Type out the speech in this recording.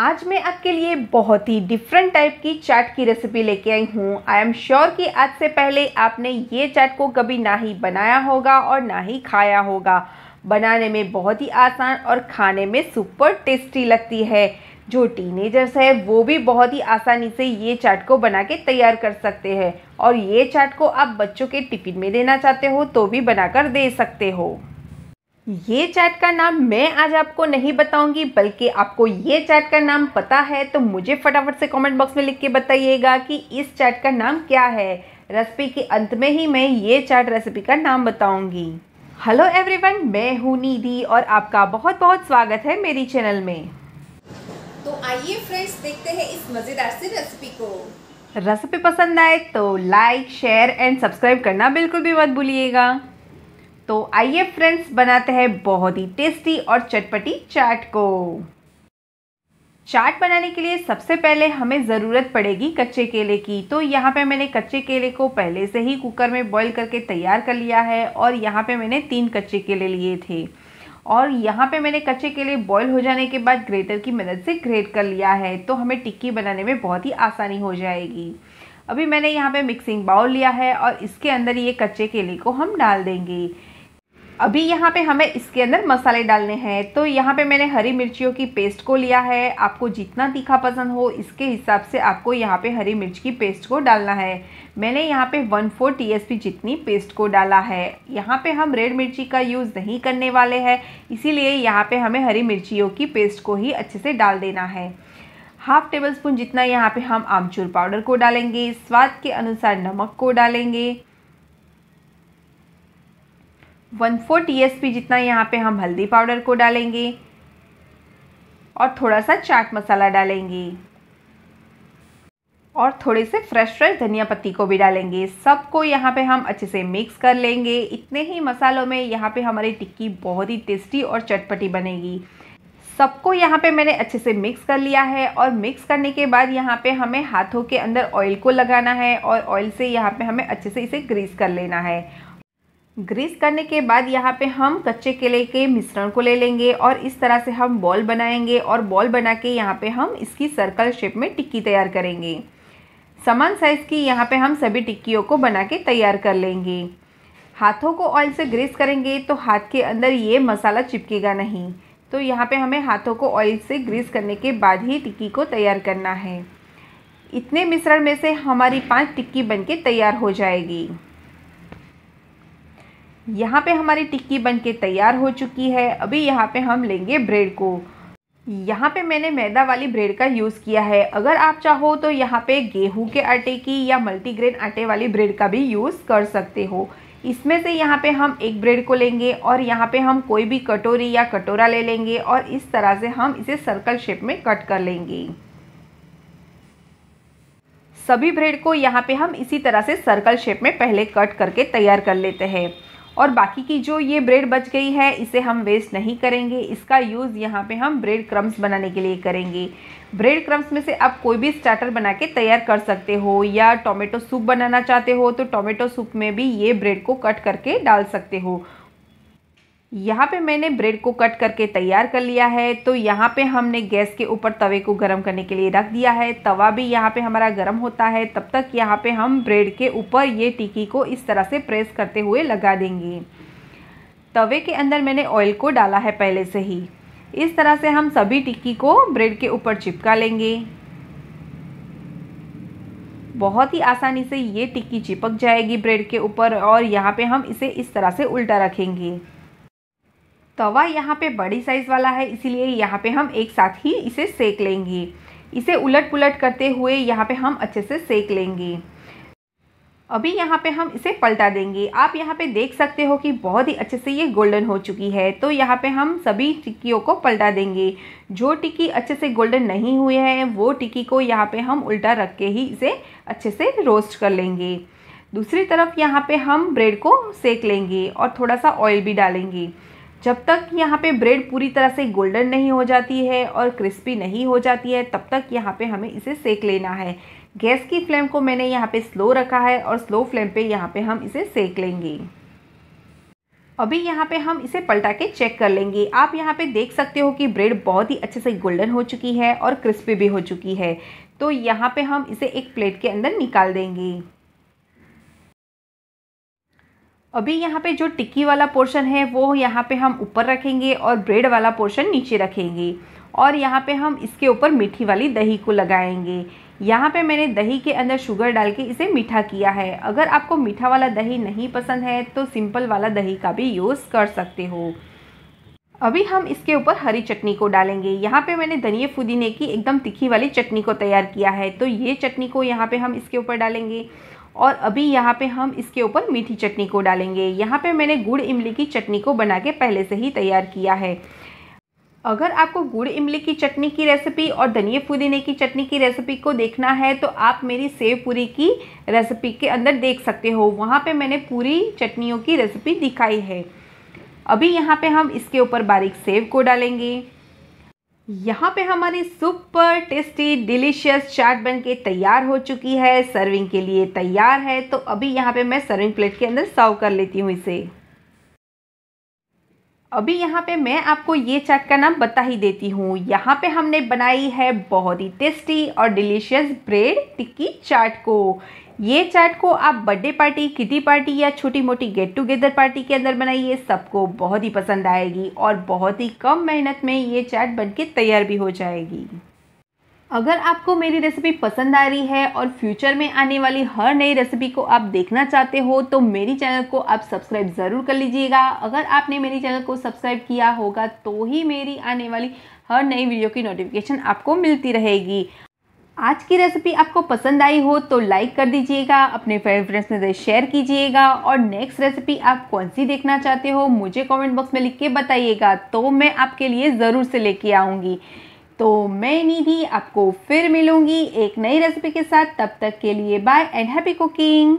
आज मैं आपके लिए बहुत ही डिफरेंट टाइप की चाट की रेसिपी लेके आई हूँ आई एम श्योर कि आज से पहले आपने ये चाट को कभी ना ही बनाया होगा और ना ही खाया होगा बनाने में बहुत ही आसान और खाने में सुपर टेस्टी लगती है जो टीनेजर्स है वो भी बहुत ही आसानी से ये चाट को बना के तैयार कर सकते हैं और ये चाट को आप बच्चों के टिफ़िन में देना चाहते हो तो भी बनाकर दे सकते हो ये चैट का नाम मैं आज आपको नहीं बताऊंगी बल्कि आपको ये चैट का नाम पता है तो मुझे फटाफट से कमेंट बॉक्स में लिख के बताइएगा कि इस चैट का नाम क्या है रेसिपी के अंत में ही मैं ये चैट रेसिपी का नाम बताऊंगी हेलो एवरीवन मैं हूँ निधि और आपका बहुत बहुत स्वागत है मेरी चैनल में तो आइए फ्रेंड्स देखते हैं इस मज़ेदार से रेसिपी को रेसिपी पसंद आए तो लाइक शेयर एंड सब्सक्राइब करना बिल्कुल भी मत भूलिएगा तो आइए फ्रेंड्स बनाते हैं बहुत ही टेस्टी और चटपटी चाट को चाट बनाने के लिए सबसे पहले हमें ज़रूरत पड़ेगी कच्चे केले की तो यहाँ पे मैंने कच्चे केले को पहले से ही कुकर में बॉईल करके तैयार कर लिया है और यहाँ पे मैंने तीन कच्चे केले लिए थे और यहाँ पे मैंने कच्चे केले बॉईल हो जाने के बाद ग्रेटर की मदद से ग्रेट कर लिया है तो हमें टिक्की बनाने में बहुत ही आसानी हो जाएगी अभी मैंने यहाँ पर मिक्सिंग बाउल लिया है और इसके अंदर ये कच्चे केले को हम डाल देंगे अभी यहाँ पे हमें इसके अंदर मसाले डालने हैं तो यहाँ पे मैंने हरी मिर्चियों की पेस्ट को लिया है आपको जितना तीखा पसंद हो इसके हिसाब से आपको यहाँ पे हरी मिर्च की पेस्ट को डालना है मैंने यहाँ पे वन फोर टी जितनी पेस्ट को डाला है यहाँ पे हम रेड मिर्ची का यूज़ नहीं करने वाले हैं इसीलिए यहाँ पर हमें हरी मिर्चियों की पेस्ट को ही अच्छे से डाल देना है हाफ टेबल स्पून जितना यहाँ पे हम आमचूर पाउडर को डालेंगे स्वाद के अनुसार नमक को डालेंगे one four T S P जितना यहाँ पे हम हल्दी पाउडर को डालेंगे और थोड़ा सा चाट मसाला डालेंगे और थोड़े से फ्रेश फ्रेश धनिया पत्ती को भी डालेंगे सबको यहाँ पे हम अच्छे से मिक्स कर लेंगे इतने ही मसालों में यहाँ पे हमारी टिक्की बहुत ही टेस्टी और चटपटी बनेगी सबको यहाँ पे मैंने अच्छे से मिक्स कर लिया है और मिक्स करने के बाद यहाँ पे हमें हाथों के अंदर ऑयल को लगाना है और ऑयल से यहाँ पे हमें अच्छे से इसे ग्रीस कर लेना है ग्रीस करने के बाद यहाँ पे हम कच्चे केले के मिश्रण को ले लेंगे और इस तरह से हम बॉल बनाएंगे और बॉल बना के यहाँ पे हम इसकी सर्कल शेप में टिक्की तैयार करेंगे समान साइज़ की यहाँ पे हम सभी टिक्कियों को बना के तैयार कर लेंगे हाथों को ऑयल से ग्रीस करेंगे तो हाथ के अंदर ये मसाला चिपकेगा नहीं तो यहाँ पर हमें हाथों को ऑयल से ग्रीस करने के बाद ही टिक्की को तैयार करना है इतने मिश्रण में से हमारी पाँच टिक्की बन तैयार हो जाएगी यहाँ पे हमारी टिक्की बनके तैयार हो चुकी है अभी यहाँ पे हम लेंगे ब्रेड को यहाँ पे मैंने मैदा वाली ब्रेड का यूज़ किया है अगर आप चाहो तो यहाँ पे गेहूं के आटे की या मल्टीग्रेन आटे वाली ब्रेड का भी यूज़ कर सकते हो इसमें से यहाँ पे हम एक ब्रेड को लेंगे और यहाँ पे हम कोई भी कटोरी या कटोरा ले लेंगे और इस तरह से हम इसे सर्कल शेप में कट कर लेंगे सभी ब्रेड को यहाँ पे हम इसी तरह से सर्कल शेप में पहले कट करके तैयार कर लेते हैं और बाकी की जो ये ब्रेड बच गई है इसे हम वेस्ट नहीं करेंगे इसका यूज़ यहाँ पे हम ब्रेड क्रम्स बनाने के लिए करेंगे ब्रेड क्रम्स में से आप कोई भी स्टार्टर बना के तैयार कर सकते हो या टोमेटो सूप बनाना चाहते हो तो टोमेटो सूप में भी ये ब्रेड को कट करके डाल सकते हो यहाँ पे मैंने ब्रेड को कट करके तैयार कर लिया है तो यहाँ पे हमने गैस के ऊपर तवे को गर्म करने के लिए रख दिया है तवा भी यहाँ पे हमारा गर्म होता है तब तक यहाँ पे हम ब्रेड के ऊपर ये टिक्की को इस तरह से प्रेस करते हुए लगा देंगे तवे के अंदर मैंने ऑयल को डाला है पहले से ही इस तरह से हम सभी टिक्की को ब्रेड के ऊपर चिपका लेंगे बहुत ही आसानी से ये टिक्की चिपक जाएगी ब्रेड के ऊपर और यहाँ पे हम इसे इस तरह से उल्टा रखेंगे तवा यहाँ पे बड़ी साइज़ वाला है इसीलिए यहाँ पे हम एक साथ ही इसे सेक लेंगे इसे उलट पुलट करते हुए यहाँ पे हम अच्छे से सेक लेंगे अभी यहाँ पे हम इसे पलटा देंगे आप यहाँ पे देख सकते हो कि बहुत ही अच्छे से ये गोल्डन हो चुकी है तो यहाँ पे हम सभी टिक्कियों को पलटा देंगे जो टिक्की अच्छे से गोल्डन नहीं हुई है वो टिक्की को यहाँ पे हम उल्टा रख के ही इसे अच्छे से रोस्ट कर लेंगे दूसरी तरफ यहाँ पे हम ब्रेड को सेक लेंगे और थोड़ा सा ऑयल भी डालेंगे जब तक यहाँ पे ब्रेड पूरी तरह से गोल्डन नहीं हो जाती है और क्रिस्पी नहीं हो जाती है तब तक यहाँ पे हमें इसे सेक लेना है गैस की फ्लेम को मैंने यहाँ पे स्लो रखा है और स्लो फ्लेम पे यहाँ पे हम इसे सेक लेंगे अभी यहाँ पे हम इसे पलटा के चेक कर लेंगे आप यहाँ पे देख सकते हो कि ब्रेड बहुत ही अच्छे से गोल्डन हो चुकी है और क्रिस्पी भी हो चुकी है तो यहाँ पे हम इसे एक प्लेट के अंदर निकाल देंगे अभी यहाँ पे जो टिक्की वाला पोर्शन है वो यहाँ पे हम ऊपर रखेंगे और ब्रेड वाला पोर्शन नीचे रखेंगे और यहाँ पे हम इसके ऊपर मीठी वाली दही को लगाएंगे यहाँ पे मैंने दही के अंदर शुगर डाल के इसे मीठा किया है अगर आपको मीठा वाला दही नहीं पसंद है तो सिंपल वाला दही का भी यूज़ कर सकते हो अभी हम इसके ऊपर हरी चटनी को डालेंगे यहाँ पे मैंने धनिए फुदीने की एकदम तिखी वाली चटनी को तैयार किया है तो ये चटनी को यहाँ पे हम इसके ऊपर डालेंगे और अभी यहाँ पे हम इसके ऊपर मीठी चटनी को डालेंगे यहाँ पे मैंने गुड़ इमली की चटनी को बना के पहले से ही तैयार किया है अगर आपको गुड़ इमली की चटनी की रेसिपी और धनिया पुदीने की चटनी की रेसिपी को देखना है तो आप मेरी सेव पूरी की रेसिपी के अंदर देख सकते हो वहाँ पर मैंने पूरी चटनियों की रेसिपी दिखाई है अभी यहाँ पे हम इसके ऊपर बारीक सेव को डालेंगे यहाँ पे हमारी सुपर टेस्टी डिलीशियस चाट बन के तैयार हो चुकी है सर्विंग के लिए तैयार है तो अभी यहाँ पे मैं सर्विंग प्लेट के अंदर सर्व कर लेती हूँ इसे अभी यहाँ पे मैं आपको ये चाट का नाम बता ही देती हूँ यहाँ पे हमने बनाई है बहुत ही टेस्टी और डिलीशियस ब्रेड टिक्की चाट को ये चैट को आप बर्थडे पार्टी किटी पार्टी या छोटी मोटी गेट टुगेदर पार्टी के अंदर बनाइए सबको बहुत ही पसंद आएगी और बहुत ही कम मेहनत में ये चैट बनके तैयार भी हो जाएगी अगर आपको मेरी रेसिपी पसंद आ रही है और फ्यूचर में आने वाली हर नई रेसिपी को आप देखना चाहते हो तो मेरी चैनल को आप सब्सक्राइब ज़रूर कर लीजिएगा अगर आपने मेरी चैनल को सब्सक्राइब किया होगा तो ही मेरी आने वाली हर नई वीडियो की नोटिफिकेशन आपको मिलती रहेगी आज की रेसिपी आपको पसंद आई हो तो लाइक कर दीजिएगा अपने फ्रेंड फ्रेंड्स में शेयर कीजिएगा और नेक्स्ट रेसिपी आप कौन सी देखना चाहते हो मुझे कमेंट बॉक्स में लिख के बताइएगा तो मैं आपके लिए ज़रूर से लेके आऊँगी तो मैं निधि आपको फिर मिलूँगी एक नई रेसिपी के साथ तब तक के लिए बाय एंड हैप्पी कुकिंग